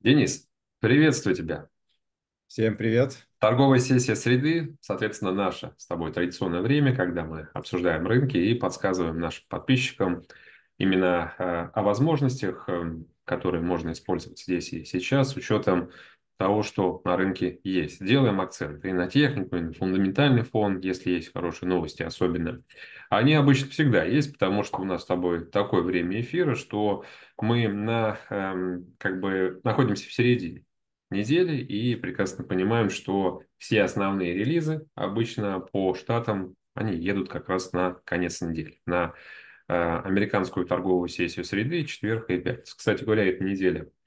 Денис, приветствую тебя. Всем привет. Торговая сессия среды, соответственно, наше с тобой традиционное время, когда мы обсуждаем рынки и подсказываем нашим подписчикам именно э, о возможностях, э, которые можно использовать здесь и сейчас с учетом того, что на рынке есть. Делаем акцент и на технику, и на фундаментальный фон, если есть хорошие новости особенно. Они обычно всегда есть, потому что у нас с тобой такое время эфира, что мы на, эм, как бы находимся в середине недели и прекрасно понимаем, что все основные релизы обычно по штатам, они едут как раз на конец недели, на э, американскую торговую сессию среды, четверг и пятница. Кстати говоря, эта неделя –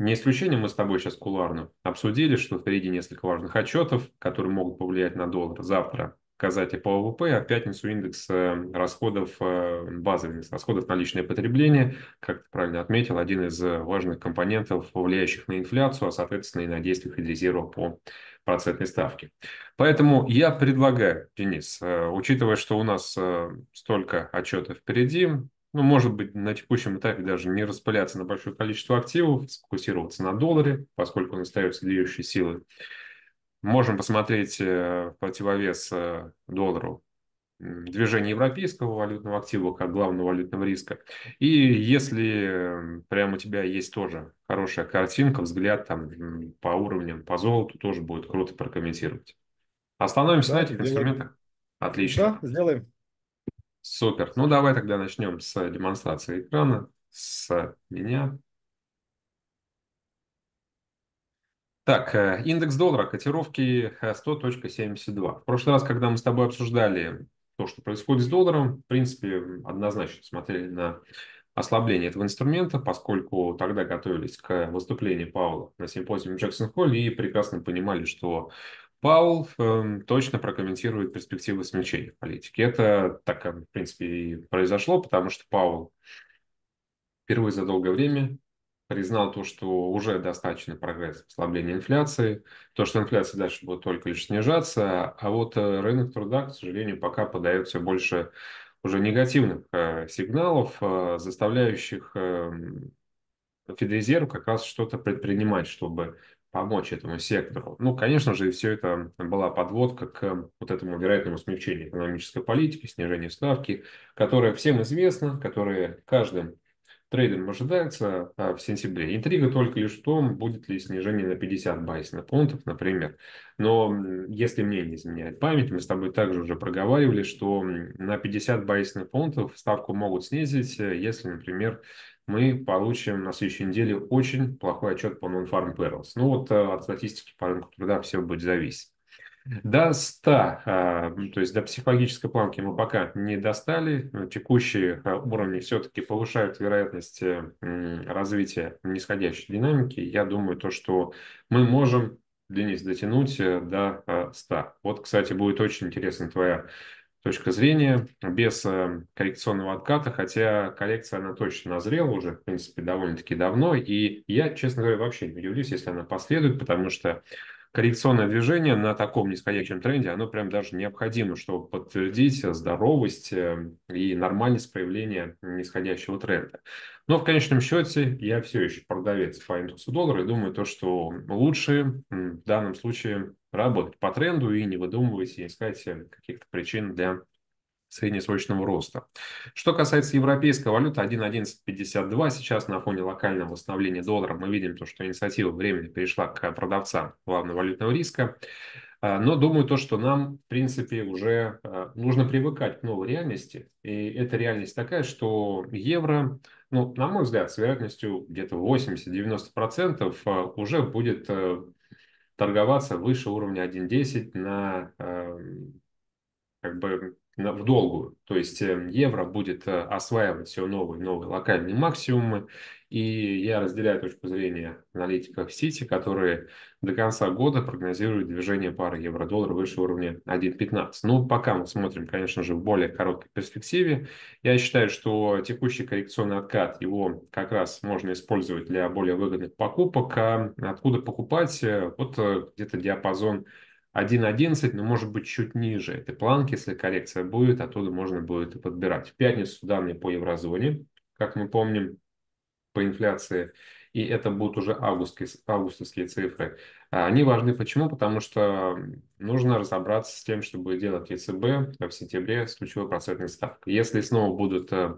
не исключение мы с тобой сейчас куларно обсудили, что впереди несколько важных отчетов, которые могут повлиять на доллар завтра. Показатели по ВВП, а в пятницу индекс э, расходов, э, базовый индекс расходов на личное потребление, как ты правильно отметил, один из э, важных компонентов, влияющих на инфляцию, а соответственно и на действия Федрезерва по процентной ставке. Поэтому я предлагаю, Денис, учитывая, что у нас столько отчетов впереди, ну, может быть, на текущем этапе даже не распыляться на большое количество активов, сфокусироваться на долларе, поскольку он остается движущей силой. Можем посмотреть э, в противовес э, доллару движение европейского валютного актива как главного валютного риска. И если э, прямо у тебя есть тоже хорошая картинка, взгляд там по уровням, по золоту, тоже будет круто прокомментировать. Остановимся да, на этих сделаем. инструментах. Отлично. Да, сделаем. Супер. Ну, давай тогда начнем с демонстрации экрана, с меня. Так, э, индекс доллара, котировки 100.72. Э, в прошлый раз, когда мы с тобой обсуждали то, что происходит с долларом, в принципе, однозначно смотрели на ослабление этого инструмента, поскольку тогда готовились к выступлению Паула на симпозиуме Джексон Холл и прекрасно понимали, что Паул э, точно прокомментирует перспективы смягчения политики. Это так, э, в принципе, и произошло, потому что Паул впервые за долгое время признал то, что уже достаточно прогресс в инфляции, то, что инфляция дальше будет только лишь снижаться, а вот э, рынок труда, к сожалению, пока подает все больше уже негативных э, сигналов, э, заставляющих э, Федрезерв как раз что-то предпринимать, чтобы помочь этому сектору. Ну, конечно же, все это была подводка к вот этому вероятному смягчению экономической политики, снижению ставки, которое всем известно, которое каждым Трейдинг ожидается а, в сентябре. Интрига только лишь в том, будет ли снижение на 50 байсных пунктов, например. Но если мне не изменяет память, мы с тобой также уже проговаривали, что на 50 байсных пунктов ставку могут снизить, э, если, например, мы получим на следующей неделе очень плохой отчет по Non-Farm Payrolls. Ну вот э, от статистики по рынку труда все будет зависеть. До 100, а, ну, то есть до психологической планки мы пока не достали. Ну, текущие а, уровни все-таки повышают вероятность э, развития нисходящей динамики. Я думаю, то, что мы можем, Денис, дотянуть э, до 100. Э, вот, кстати, будет очень интересна твоя точка зрения, без коррекционного отката, хотя коррекция, она точно назрела уже, в принципе, довольно-таки давно, и я, честно говоря, вообще не удивлюсь, если она последует, потому что коррекционное движение на таком нисходящем тренде, оно прям даже необходимо, чтобы подтвердить здоровость эм, и нормальность проявления нисходящего тренда. Но в конечном счете я все еще продавец по индексу доллара и думаю то, что лучше в данном случае работать по тренду и не выдумывать и искать э, каких-то причин для среднесрочного роста. Что касается европейской валюты, 1.1152 сейчас на фоне локального восстановления доллара мы видим то, что инициатива времени перешла к продавцам главного валютного риска. А, но думаю то, что нам, в принципе, уже а, нужно привыкать к новой реальности. И эта реальность такая, что евро, ну, на мой взгляд, с вероятностью где-то 80-90% а, уже будет торговаться выше уровня 1.10 на как бы в долгую. То есть эм, евро будет э, осваивать все новые и новые локальные максимумы. И я разделяю точку зрения аналитиков Сити, которые до конца года прогнозируют движение пары евро-доллар выше уровня 1.15. Ну, пока мы смотрим, конечно же, в более короткой перспективе. Я считаю, что текущий коррекционный откат, его как раз можно использовать для более выгодных покупок. А откуда покупать? Э, вот э, где-то диапазон 1.11, но может быть чуть ниже этой планки, если коррекция будет, оттуда можно будет и подбирать. В пятницу данные по еврозоне, как мы помним, по инфляции, и это будут уже августские, августовские цифры. А, они важны почему? Потому что нужно разобраться с тем, что будет делать ЕЦБ в сентябре с ключевой процентной ставкой. Если снова будут э,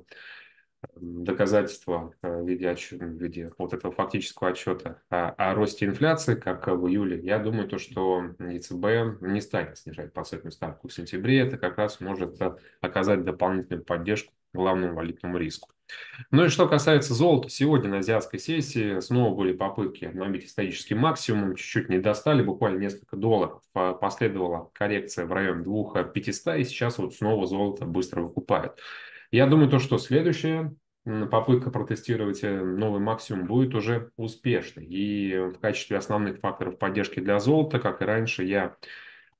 доказательства в виде, отчета, в виде вот этого фактического отчета о, о росте инфляции, как в июле, я думаю, то, что ЕЦБ не станет снижать процентную ставку в сентябре, это как раз может э, оказать дополнительную поддержку главному валютному риску. Ну и что касается золота, сегодня на азиатской сессии снова были попытки обновить исторический максимум, чуть-чуть не достали, буквально несколько долларов. Э, последовала коррекция в районе 2500, и сейчас вот снова золото быстро выкупают. Я думаю, то, что следующая попытка протестировать э, новый максимум будет уже успешной. И в качестве основных факторов поддержки для золота, как и раньше, я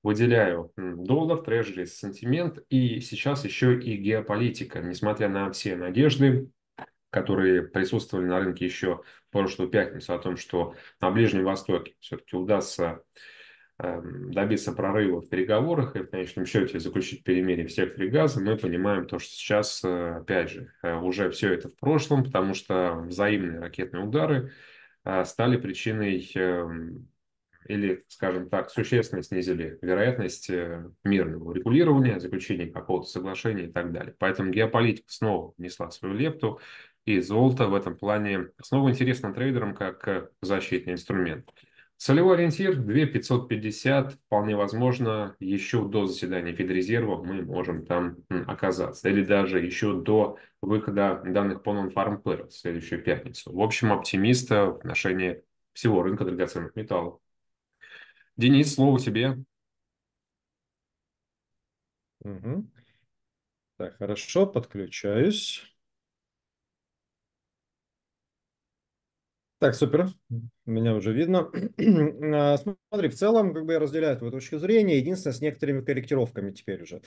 выделяю доллар, трежери, сентимент и сейчас еще и геополитика. Несмотря на все надежды, которые присутствовали на рынке еще в прошлую пятницу, о том, что на Ближнем Востоке все-таки удастся Эм, добиться прорыва в переговорах и в конечном счете заключить перемирие в секторе газа, мы понимаем то, что сейчас, э, опять же, э, уже все это в прошлом, потому что взаимные ракетные удары э, стали причиной эм, или, скажем так, существенно снизили вероятность мирного регулирования, заключения какого-то соглашения и так далее. Поэтому геополитика снова внесла свою лепту, и золото в этом плане снова интересно трейдерам как защитный инструмент. Целевой ориентир 2550, вполне возможно, еще до заседания Федрезерва мы можем там оказаться, или даже еще до выхода данных по Non нонфарм в следующую пятницу. В общем, оптимиста в отношении всего рынка драгоценных металлов. Денис, слово тебе. Угу. Так, хорошо, подключаюсь. Так, супер. Меня уже видно. А, смотри, в целом, как бы я разделяю твою точку зрения, единственное, с некоторыми корректировками теперь уже.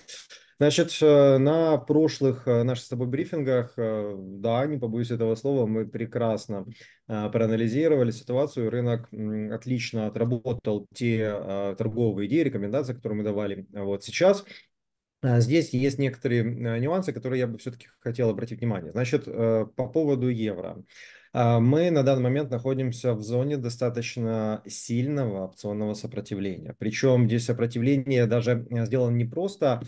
Значит, э, на прошлых э, наших с тобой брифингах, э, да, не побоюсь этого слова, мы прекрасно проанализировали ситуацию, рынок отлично отработал те торговые идеи, рекомендации, которые мы давали вот сейчас. А здесь есть некоторые нюансы, которые я бы все-таки хотел обратить внимание. Значит, по поводу евро. А, мы на данный момент находимся в зоне достаточно сильного опционного сопротивления. Причем здесь сопротивление даже э, сделано не просто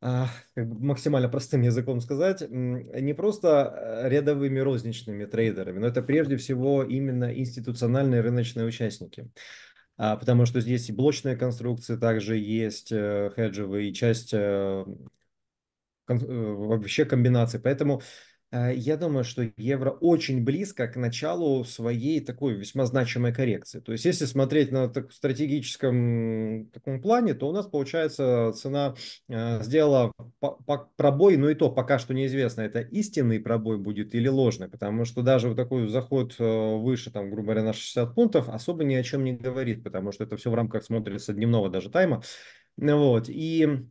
а, максимально простым языком сказать, не просто э, рядовыми розничными трейдерами, но это прежде всего именно институциональные рыночные участники. А, потому что здесь и блочные конструкции также есть, э, хеджевые, часть вообще комбинации, Поэтому Э, я думаю, что евро очень близко к началу своей такой весьма значимой коррекции. То есть, если смотреть на так, стратегическом таком плане, то у нас, получается, цена э, сделала пробой, но и то пока что неизвестно, это истинный пробой будет или ложный, потому что даже вот такой заход э, выше, там, грубо говоря, на 60 пунктов особо ни о чем не говорит, потому что это все в рамках смотрится дневного даже тайма. Вот, и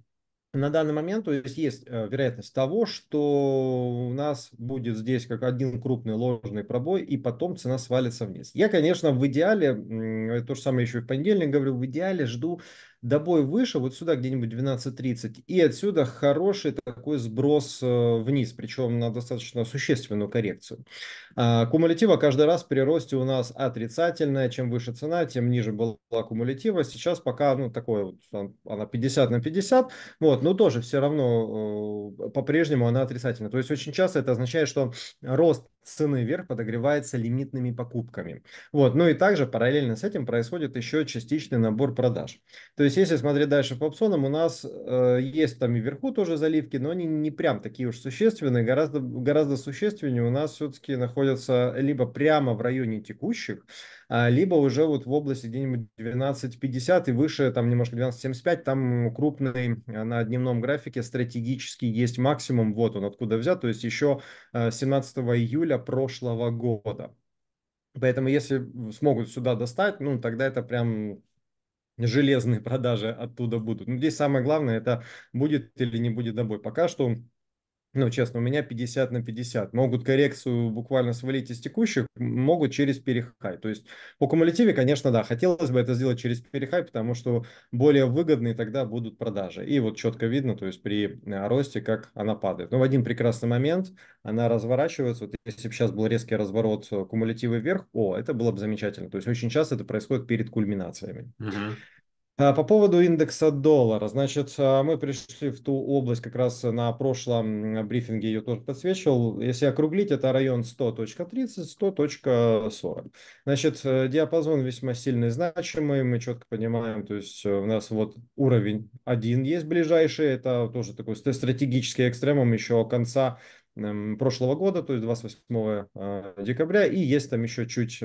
на данный момент то есть, есть э, вероятность того, что у нас будет здесь как один крупный ложный пробой, и потом цена свалится вниз. Я, конечно, в идеале, то же самое еще и в понедельник говорю, в идеале жду добой выше, вот сюда где-нибудь 12.30, и отсюда хороший такой сброс э, вниз, причем на достаточно существенную коррекцию. А, кумулятива каждый раз при росте у нас отрицательная, чем выше цена, тем ниже была кумулятива, сейчас пока ну, такое, она 50 на 50, вот, но тоже все равно э, по-прежнему она отрицательная. То есть очень часто это означает, что рост цены вверх подогревается лимитными покупками. Вот. Ну и также параллельно с этим происходит еще частичный набор продаж. То есть если смотреть дальше по опционам, у нас э, есть там и вверху тоже заливки, но они не прям такие уж существенные. Гораздо, гораздо существеннее у нас все-таки находятся либо прямо в районе текущих, а, либо уже вот в области где-нибудь 12.50 и выше, там немножко 12.75, там крупный э, на дневном графике стратегически есть максимум, вот он откуда взят, то есть еще 17 э, июля прошлого года. Поэтому если смогут сюда достать, ну тогда это прям железные продажи оттуда будут. Но ну, здесь самое главное это будет или не будет добой. Пока что ну, честно, у меня 50 на 50. Могут коррекцию буквально свалить из текущих, могут через перехай. То есть по кумулятиве, конечно, да, хотелось бы это сделать через перехай, потому что более выгодные тогда будут продажи. И вот четко видно, то есть при э, росте, как она падает. Но в один прекрасный момент она разворачивается. Вот если бы сейчас был резкий разворот э, кумулятивы вверх, о, это было бы замечательно. То есть очень часто это происходит перед кульминациями. Угу. А, по поводу индекса доллара, значит, а, мы пришли в ту область, как раз на прошлом брифинге ее тоже подсвечивал. Если округлить, это район 100.30, 100.40. Значит, э, диапазон весьма сильный, значимый, мы четко понимаем, то есть э, у нас вот уровень один есть ближайший, это тоже такой стратегический экстремум еще конца прошлого года, то есть 28 э, декабря, и есть там еще чуть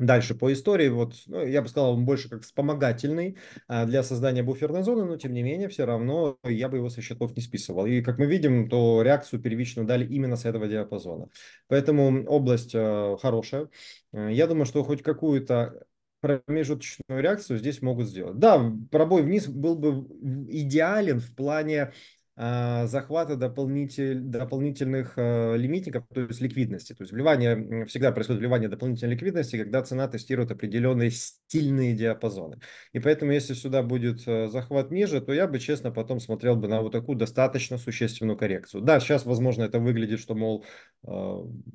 Дальше по истории, вот ну, я бы сказал, он больше как вспомогательный а, для создания буферной зоны, но тем не менее все равно я бы его со счетов не списывал. И как мы видим, то реакцию первичную дали именно с этого диапазона. Поэтому область а, хорошая. Э, я думаю, что хоть какую-то промежуточную реакцию здесь могут сделать. Да, пробой вниз был бы идеален в плане Э, захвата дополнитель, дополнительных э, лимитников, то есть ликвидности. То есть вливание, всегда происходит вливание дополнительной ликвидности, когда цена тестирует определенные стильные диапазоны. И поэтому, если сюда будет э, захват ниже, то я бы, честно, потом смотрел бы на вот такую достаточно существенную коррекцию. Да, сейчас, возможно, это выглядит, что, мол,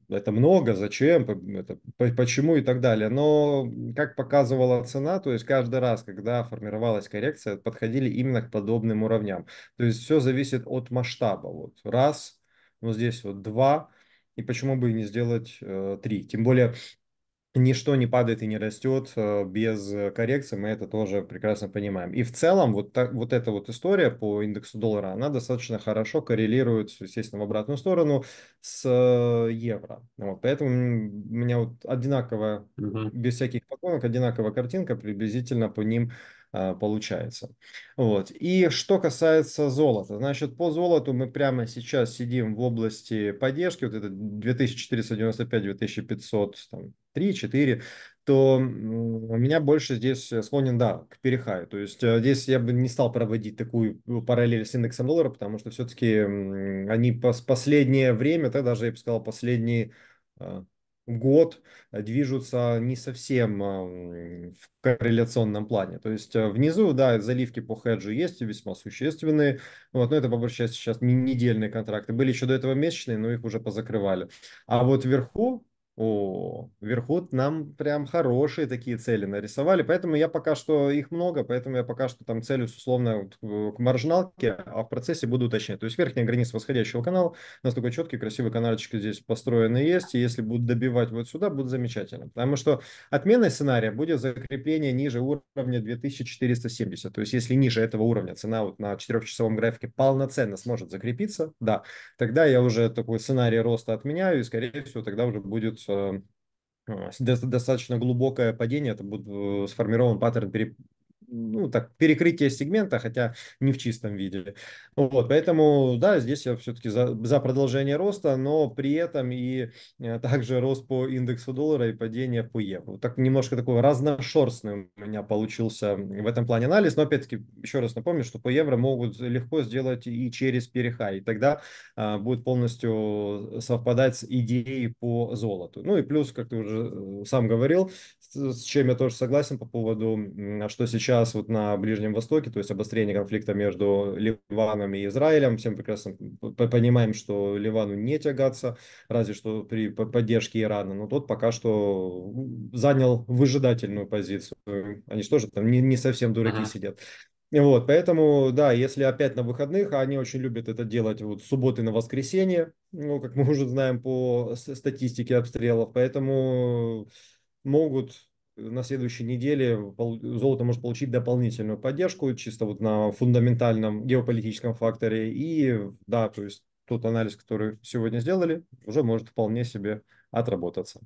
это много, зачем, это, почему и так далее. Но, как показывала цена, то есть каждый раз, когда формировалась коррекция, подходили именно к подобным уровням. То есть все зависит зависит от масштаба. Вот раз, вот здесь вот два, и почему бы не сделать э, три. Тем более ничто не падает и не растет э, без э, коррекции, мы это тоже прекрасно понимаем. И в целом вот, так, вот эта вот история по индексу доллара, она достаточно хорошо коррелирует, естественно, в обратную сторону с э, евро. Вот, поэтому у меня вот одинаковая, угу. без всяких подгонок, одинаковая картинка приблизительно по ним Э, получается. Вот. И что касается золота, значит, по золоту мы прямо сейчас сидим в области поддержки, вот это 2495-2500, там, 3-4, то у меня больше здесь склонен, да, к перехаю. То есть э, здесь я бы не стал проводить такую э, параллель с индексом доллара, потому что все-таки они по последнее время, да, даже я бы сказал, последние год движутся не совсем в корреляционном плане. То есть э, внизу, да, заливки по хеджу есть, весьма существенные. Вот, но это, по большей части, сейчас недельные контракты. Были еще до этого месячные, но их уже позакрывали. А вот вверху о, Верхут нам прям хорошие такие цели нарисовали, поэтому я пока что их много, поэтому я пока что там целюсь условно к маржиналке, а в процессе буду уточнять. То есть верхняя граница восходящего канала, у нас такой четкий, красивый каналчик здесь построенный есть, и если будут добивать вот сюда, будет замечательно. Потому что отменой сценария будет закрепление ниже уровня 2470, то есть если ниже этого уровня цена вот на четырехчасовом графике полноценно сможет закрепиться, да, тогда я уже такой сценарий роста отменяю, и скорее всего тогда уже будет Э, э, достаточно глубокое падение, это будет э, сформирован паттерн ну, так, перекрытие сегмента, хотя не в чистом виде. Вот, поэтому, да, здесь я все-таки за, за продолжение роста, но при этом и э, также рост по индексу доллара и падение по евро. так немножко такой разношерстный у меня получился в этом плане анализ, но опять-таки еще раз напомню, что по евро могут легко сделать и через перехай, и тогда а, будет полностью совпадать с идеей по золоту. Ну и плюс, как ты уже э, сам говорил, с, с чем я тоже согласен по поводу, а что сейчас сейчас вот на Ближнем Востоке, то есть обострение конфликта между Ливаном и Израилем. Всем прекрасно понимаем, что Ливану не тягаться, разве что при поддержке Ирана. Но тот пока что занял выжидательную позицию. Они что же там не, не совсем дураки ага. сидят. Вот, поэтому, да, если опять на выходных, а они очень любят это делать вот субботы на воскресенье, ну, как мы уже знаем по статистике обстрелов, поэтому могут на следующей неделе золото может получить дополнительную поддержку чисто вот на фундаментальном геополитическом факторе. И да, то есть тот анализ, который сегодня сделали, уже может вполне себе отработаться.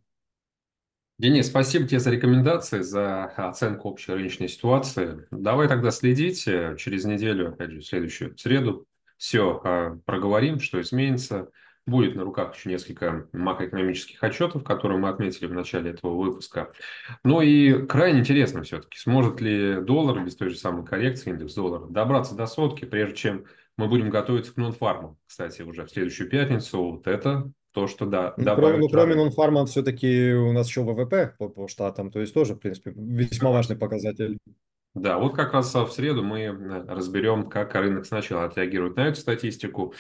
Денис, спасибо тебе за рекомендации, за оценку общей рыночной ситуации. Давай тогда следите э, через неделю, опять же, в следующую среду. Все, а, проговорим, что изменится. Будет на руках еще несколько макроэкономических отчетов, которые мы отметили в начале этого выпуска. Ну и крайне интересно все-таки, сможет ли доллар без той же самой коррекции, индекс доллара, добраться до сотки, прежде чем мы будем готовиться к нонфарму, кстати, уже в следующую пятницу. Вот это то, что да, ну, кроме, ну, кроме нонфарма, все-таки у нас еще ВВП по, по штатам, то есть тоже, в принципе, весьма важный показатель. Да, вот как раз в среду мы э, разберем, как рынок сначала отреагирует на эту статистику,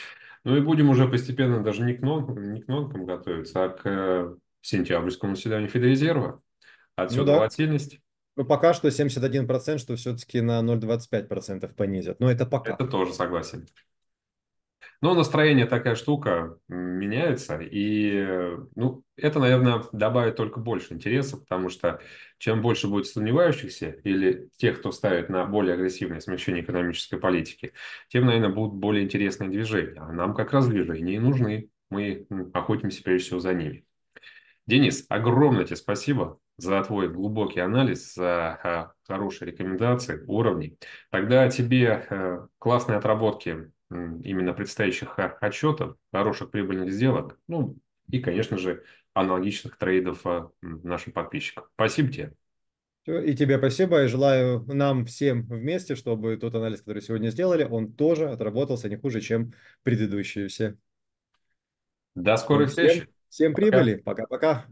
ну и будем уже постепенно даже не к, нон, не к нонкам готовиться, а к э, сентябрьскому заседанию Федрезерва. Отсюда ну, да. волатильность. Ну, пока что 71%, что все-таки на 0,25% понизят. Но это пока. Это тоже согласен. Но настроение такая штука, меняется, и э, ну, это, наверное, добавит только больше интереса, потому что чем больше будет сомневающихся или тех, кто ставит на более агрессивное смещение экономической политики, тем, наверное, будут более интересные движения. А нам как раз движения и нужны, мы охотимся прежде всего за ними. Денис, огромное тебе спасибо за твой глубокий анализ, за а, хорошие рекомендации, уровни. Тогда тебе э, классные отработки именно предстоящих отчетов, хороших прибыльных сделок, ну и, конечно же, аналогичных трейдов э, нашим подписчикам. Спасибо тебе. И тебе спасибо, и желаю нам всем вместе, чтобы тот анализ, который сегодня сделали, он тоже отработался не хуже, чем предыдущие все. До скорых встреч. всем прибыли. Пока-пока.